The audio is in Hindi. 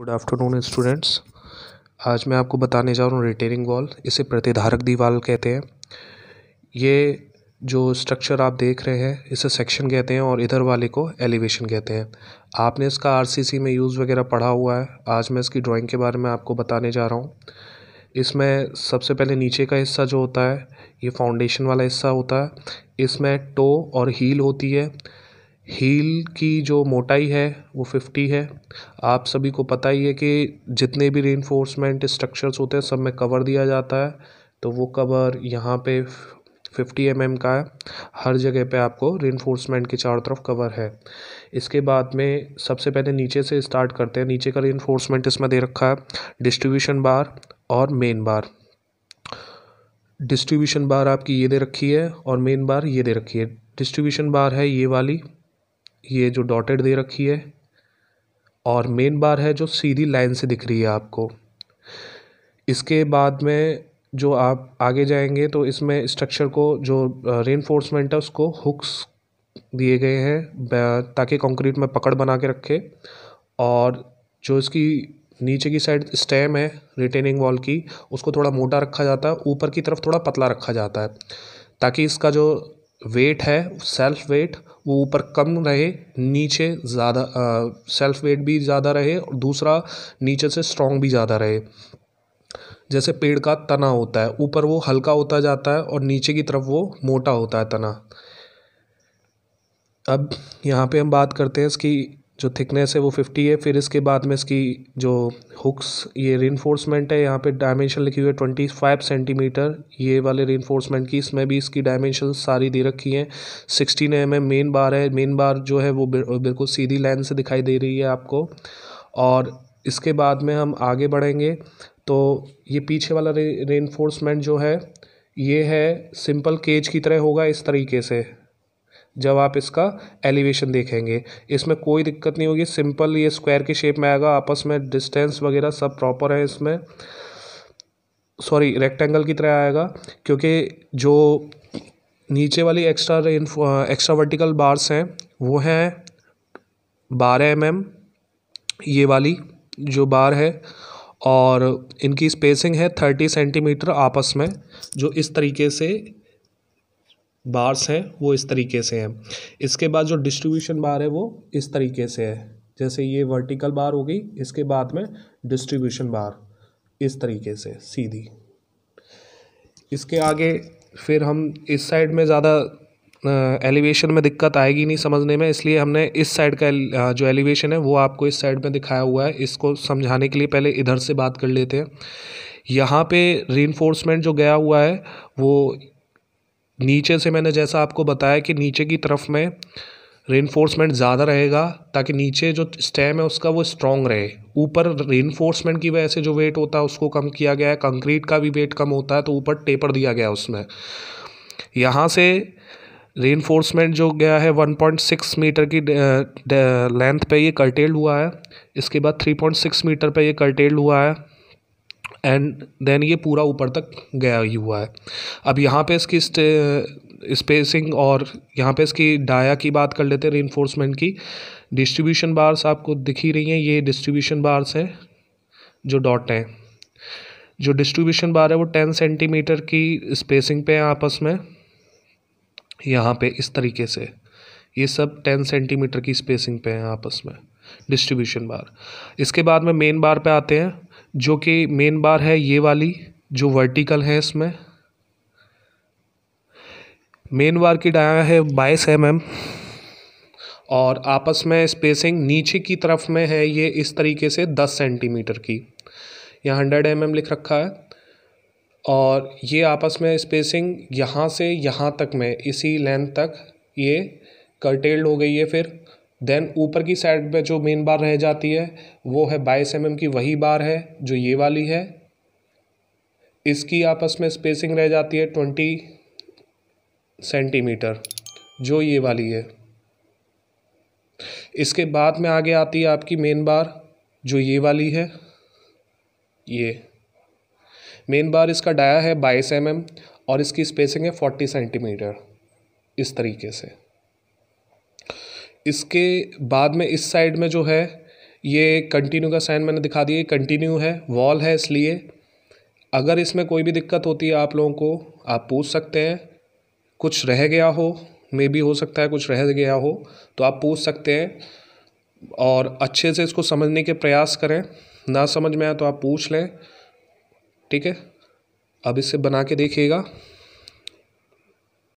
गुड आफ्टरनून स्टूडेंट्स आज मैं आपको बताने जा रहा हूँ रिटेनिंग वॉल इसे प्रतिधारक दीवाल कहते हैं ये जो स्ट्रक्चर आप देख रहे हैं इसे सेक्शन कहते हैं और इधर वाले को एलिवेशन कहते हैं आपने इसका आरसीसी में यूज़ वगैरह पढ़ा हुआ है आज मैं इसकी ड्राइंग के बारे में आपको बताने जा रहा हूँ इसमें सबसे पहले नीचे का हिस्सा जो होता है ये फाउंडेशन वाला हिस्सा होता है इसमें टो और हील होती है हील की जो मोटाई है वो फिफ्टी है आप सभी को पता ही है कि जितने भी रेनफोर्समेंट स्ट्रक्चर्स होते हैं सब में कवर दिया जाता है तो वो कवर यहाँ पे फिफ्टी एम mm का है हर जगह पे आपको इनफोर्समेंट के चारों तरफ कवर है इसके बाद में सबसे पहले नीचे से स्टार्ट करते हैं नीचे का रेनफोर्समेंट इसमें दे रखा है डिस्ट्रीब्यूशन बार और मेन बार डिस्ट्रीब्यूशन बार आपकी ये दे रखी है और मेन बार ये दे रखी है डिस्ट्रीब्यूशन बार है ये वाली ये जो डॉटेड दे रखी है और मेन बार है जो सीधी लाइन से दिख रही है आपको इसके बाद में जो आप आगे जाएंगे तो इसमें स्ट्रक्चर को जो रेनफोर्समेंट है उसको हुक्स दिए गए हैं ताकि कंक्रीट में पकड़ बना के रखे और जो इसकी नीचे की साइड स्टेम है रिटेनिंग वॉल की उसको थोड़ा मोटा रखा जाता है ऊपर की तरफ थोड़ा पतला रखा जाता है ताकि इसका जो वेट है सेल्फ वेट वो ऊपर कम रहे नीचे ज़्यादा सेल्फ वेट भी ज़्यादा रहे और दूसरा नीचे से स्ट्रॉन्ग भी ज़्यादा रहे जैसे पेड़ का तना होता है ऊपर वो हल्का होता जाता है और नीचे की तरफ वो मोटा होता है तना अब यहाँ पे हम बात करते हैं इसकी जो थिकनेस है वो फिफ्टी है फिर इसके बाद में इसकी जो हुक्स ये रेनफोर्समेंट है यहाँ पे डायमेंशन लिखी हुई है ट्वेंटी फाइव सेंटीमीटर ये वाले रेनफोर्समेंट की इसमें भी इसकी डायमेंशन सारी दे रखी हैं sixteen M M main bar है मेन बार जो है वो बिल्कुल सीधी लाइन से दिखाई दे रही है आपको और इसके बाद में हम आगे बढ़ेंगे तो ये पीछे वाला रे रेनफोर्समेंट जो है ये है सिंपल केज की तरह होगा इस तरीके से जब आप इसका एलिवेशन देखेंगे इसमें कोई दिक्कत नहीं होगी सिंपल ये स्क्वायर की शेप में आएगा आपस में डिस्टेंस वगैरह सब प्रॉपर है इसमें सॉरी रेक्टेंगल की तरह आएगा क्योंकि जो नीचे वाली एक्स्ट्रा एक्स्ट्रा वर्टिकल बार्स हैं वो हैं बारह एम mm। एम ये वाली जो बार है और इनकी स्पेसिंग है थर्टी सेंटीमीटर आपस में जो इस तरीके से बार्स हैं वो इस तरीके से हैं इसके बाद जो डिस्ट्रीब्यूशन बार है वो इस तरीके से है जैसे ये वर्टिकल बार हो गई इसके बाद में डिस्ट्रीब्यूशन बार इस तरीके से सीधी इसके आगे फिर हम इस साइड में ज़्यादा एलिवेशन में दिक्कत आएगी नहीं समझने में इसलिए हमने इस साइड का जो एलिवेशन है वो आपको इस साइड में दिखाया हुआ है इसको समझाने के लिए पहले इधर से बात कर लेते हैं यहाँ पे रेनफोर्समेंट जो गया हुआ है वो नीचे से मैंने जैसा आपको बताया कि नीचे की तरफ में रेनफोर्समेंट ज़्यादा रहेगा ताकि नीचे जो स्टेम है उसका वो स्ट्रॉन्ग रहे ऊपर रेनफोर्समेंट की वजह से जो वेट होता है उसको कम किया गया है कंक्रीट का भी वेट कम होता है तो ऊपर टेपर दिया गया है उसमें यहाँ से रेनफोर्समेंट जो गया है 1.6 मीटर की लेंथ पे ये कर्टेल हुआ है इसके बाद 3.6 मीटर पे ये कर्टेल हुआ है एंड देन ये पूरा ऊपर तक गया ही हुआ है अब यहाँ पे इसकी स्पेसिंग और यहाँ पे इसकी डाया की बात कर लेते हैं रेनफोर्समेंट की डिस्ट्रीब्यूशन बार्स आपको दिख ही रही हैं ये डिस्ट्रीब्यूशन बार्स हैं जो डॉट हैं जो डिस्ट्रीब्यूशन बार है वो टेन सेंटीमीटर की स्पेसिंग पे है आपस में यहाँ पे इस तरीके से ये सब टेन सेंटीमीटर की स्पेसिंग पे हैं आपस में डिस्ट्रीब्यूशन बार इसके बाद में मेन बार पे आते हैं जो कि मेन बार है ये वाली जो वर्टिकल है इसमें मेन बार की डाया है बाईस एम mm। एम और आपस में स्पेसिंग नीचे की तरफ में है ये इस तरीके से दस सेंटीमीटर की यहाँ हंड्रेड एम एम लिख रखा है और ये आपस में स्पेसिंग यहाँ से यहाँ तक में इसी लेंथ तक ये कर्टेल्ड हो गई है फिर देन ऊपर की साइड पे जो मेन बार रह जाती है वो है बाईस एम की वही बार है जो ये वाली है इसकी आपस में स्पेसिंग रह जाती है ट्वेंटी सेंटीमीटर जो ये वाली है इसके बाद में आगे आती है आपकी मेन बार जो ये वाली है ये मेन बार इसका डाया है बाईस एम और इसकी स्पेसिंग है फोर्टी सेंटीमीटर इस तरीके से इसके बाद में इस साइड में जो है ये कंटिन्यू का साइन मैंने दिखा दिया कंटिन्यू है वॉल है इसलिए अगर इसमें कोई भी दिक्कत होती है आप लोगों को आप पूछ सकते हैं कुछ रह गया हो मे भी हो सकता है कुछ रह गया हो तो आप पूछ सकते हैं और अच्छे से इसको समझने के प्रयास करें ना समझ में आए तो आप पूछ लें ठीक है अब इसे बना के देखिएगा